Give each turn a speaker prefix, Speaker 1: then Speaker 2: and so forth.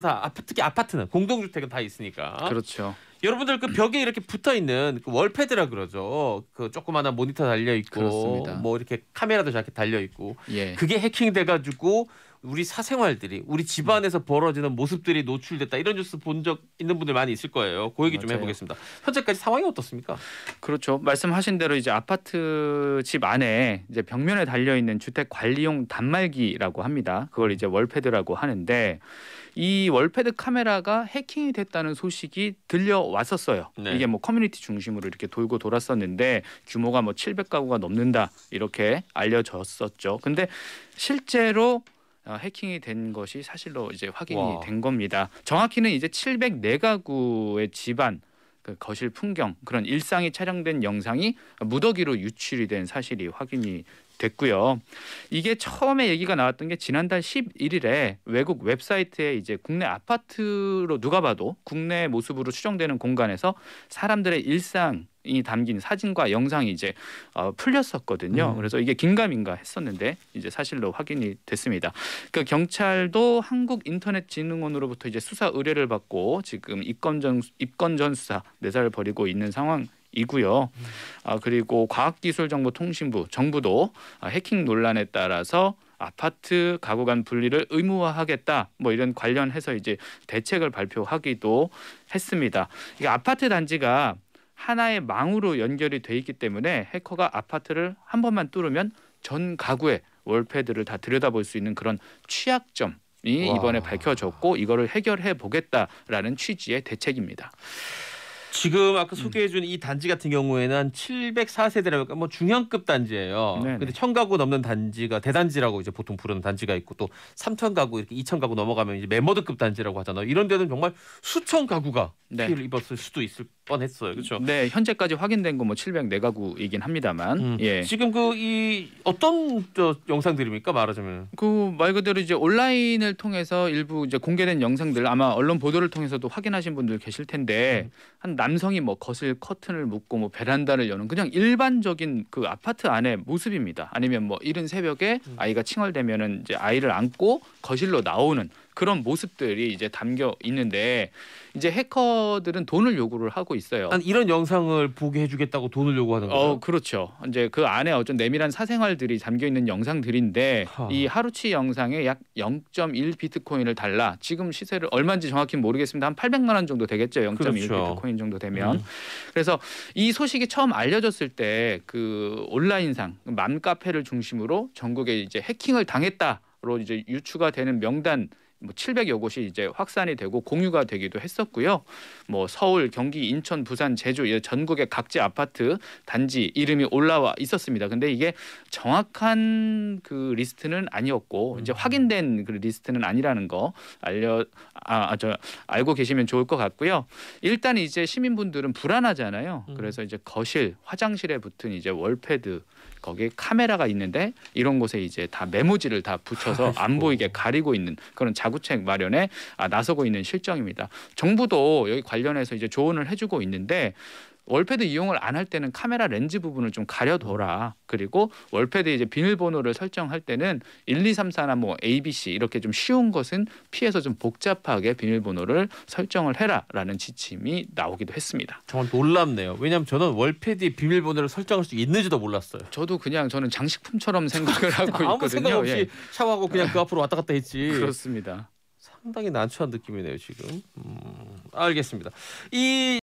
Speaker 1: 다 특히 아파트는 공동주택은 다 있으니까. 그렇죠. 여러분들 그 벽에 이렇게 붙어 있는 그 월패드라 그러죠. 그 조그마한 모니터 달려 있고 그렇습니다. 뭐 이렇게 카메라도 저렇게 달려 있고 예. 그게 해킹돼 가지고 우리 사생활들이 우리 집안에서 벌어지는 모습들이 노출됐다 이런 뉴스 본 적 있는 분들 많이 있을 거예요. 그 얘기 좀 맞아요. 해보겠습니다. 현재까지 상황이 어떻습니까? 그렇죠. 말씀하신 대로 이제 아파트 집 안에 이제 벽면에 달려 있는
Speaker 2: 주택 관리용 단말기라고 합니다. 그걸 이제 월패드라고 하는데 이 월패드 카메라가 해킹이 됐다는 소식이 들려왔었어요. 네. 이게 뭐 커뮤니티 중심으로 이렇게 돌고 돌았었는데 규모가 뭐 700가구가 넘는다 이렇게 알려졌었죠. 근데 실제로 어, 해킹이 된 것이 사실로 이제 확인이 와. 된 겁니다. 정확히는 이제 704가구의 집안 그 거실 풍경 그런 일상이 촬영된 영상이 무더기로 유출이 된 사실이 확인이 됐고요. 이게 처음에 얘기가 나왔던 게 지난달 11일에 외국 웹사이트에 이제 국내 아파트로 누가 봐도 국내 모습으로 추정되는 공간에서 사람들의 일상 이 담긴 사진과 영상이 이제 어, 풀렸었거든요. 음. 그래서 이게 긴가민가 했었는데 이제 사실로 확인이 됐습니다. 그 경찰도 한국인터넷진흥원으로부터 이제 수사 의뢰를 받고 지금 입건 전 입건 전 수사 내사를 네 벌이고 있는 상황. 이고요. 아 그리고 과학기술정보통신부 정부도 아, 해킹 논란에 따라서 아파트 가구 간 분리를 의무화하겠다 뭐 이런 관련해서 이제 대책을 발표하기도 했습니다. 이게 아파트 단지가 하나의 망으로 연결이 돼 있기 때문에 해커가 아파트를 한 번만 뚫으면 전 가구의 월패드를 다 들여다볼 수 있는 그런 취약점이 와. 이번에 밝혀졌고 이거를
Speaker 1: 해결해 보겠다라는 취지의 대책입니다. 지금 아까 음. 소개해준 음. 이 단지 같은 경우에는 704세대라니까 뭐 중형급 단지예요. 네네. 근데 천 가구 넘는 단지가 대단지라고 이제 보통 부르는 단지가 있고 또 삼천 가구 이렇게 이천 가구 넘어가면 이제 메머드급 단지라고 하잖아요. 이런 데는 정말 수천 가구가 네. 피해를 입었을 수도 있을 뻔했어요. 그렇죠? 네, 현재까지
Speaker 2: 확인된 건뭐 704가구이긴 합니다만. 음. 예. 지금 그 이 어떤 저 영상들입니까? 말하자면. 그말 그대로 이제 온라인을 통해서 일부 이제 공개된 영상들 아마 언론 보도를 통해서도 확인하신 분들 계실 텐데 음. 한 남성이 뭐 거실 커튼을 묶고 뭐 베란다를 여는 그냥 일반적인 그 아파트 안의 모습입니다. 아니면 뭐 이른 새벽에 음. 아이가 칭얼대면은 이제 아이를 안고 거실로 나오는 그런 모습들이 이제 담겨 있는데 이제 해커들은 돈을 요구를 하고 있어요.
Speaker 1: 이런 영상을 보게 해주겠다고 돈을 요구하는 거예 어, 그렇죠.
Speaker 2: 이제 그 안에 어떤 내밀한 사생활들이 담겨 있는 영상들인데 하... 이 하루치 영상에 약 0.1 비트코인을 달라. 지금 시세를 얼마인지 정확히 모르겠습니다. 한 800만 원 정도 되겠죠. 0.1 그렇죠. 비트코인 정도 되면. 음. 그래서 이 소식이 처음 알려졌을 때 그 온라인상 그 맘 카페를 중심으로 전국에 이제 해킹을 당했다로 이제 유추가 되는 명단 뭐 700여 곳이 이제 확산이 되고 공유가 되기도 했었고요. 뭐 서울, 경기, 인천, 부산, 제주 예, 전국의 각지 아파트 단지 이름이 올라와 있었습니다. 근데 이게 정확한 그 리스트는 아니었고 음. 이제 확인된 그 리스트는 아니라는 거 알려 아저 아, 알고 계시면 좋을 것 같고요. 일단 이제 시민분들은 불안하잖아요. 음. 그래서 이제 거실, 화장실에 붙은 이제 월패드 거기에 카메라가 있는데 이런 곳에 이제 다 메모지를 다 붙여서 안 보이게 가리고 있는 그런 자구책 마련에 아, 나서고 있는 실정입니다. 정부도 여기 관련해서 이제 조언을 해주고 있는데 월패드 이용을 안 할 때는 카메라 렌즈 부분을 좀 가려둬라. 그리고 월패드 이제 비밀번호를 설정할 때는 1, 2, 3, 4나 뭐 A, B, C 이렇게 좀 쉬운 것은 피해서 좀 복잡하게 비밀번호를 설정을 해라라는 지침이 나오기도 했습니다. 정말 놀랍네요. 왜냐하면 저는
Speaker 1: 월패드 비밀번호를 설정할 수 있는지도 몰랐어요.
Speaker 2: 저도 그냥 저는 장식품처럼 생각을 하고 있거든요. 아무 생각 없이 예.
Speaker 1: 샤워하고 그냥 그 앞으로 왔다 갔다 했지. 그렇습니다. 상당히 난처한 느낌이네요 지금. 음, 알겠습니다. 이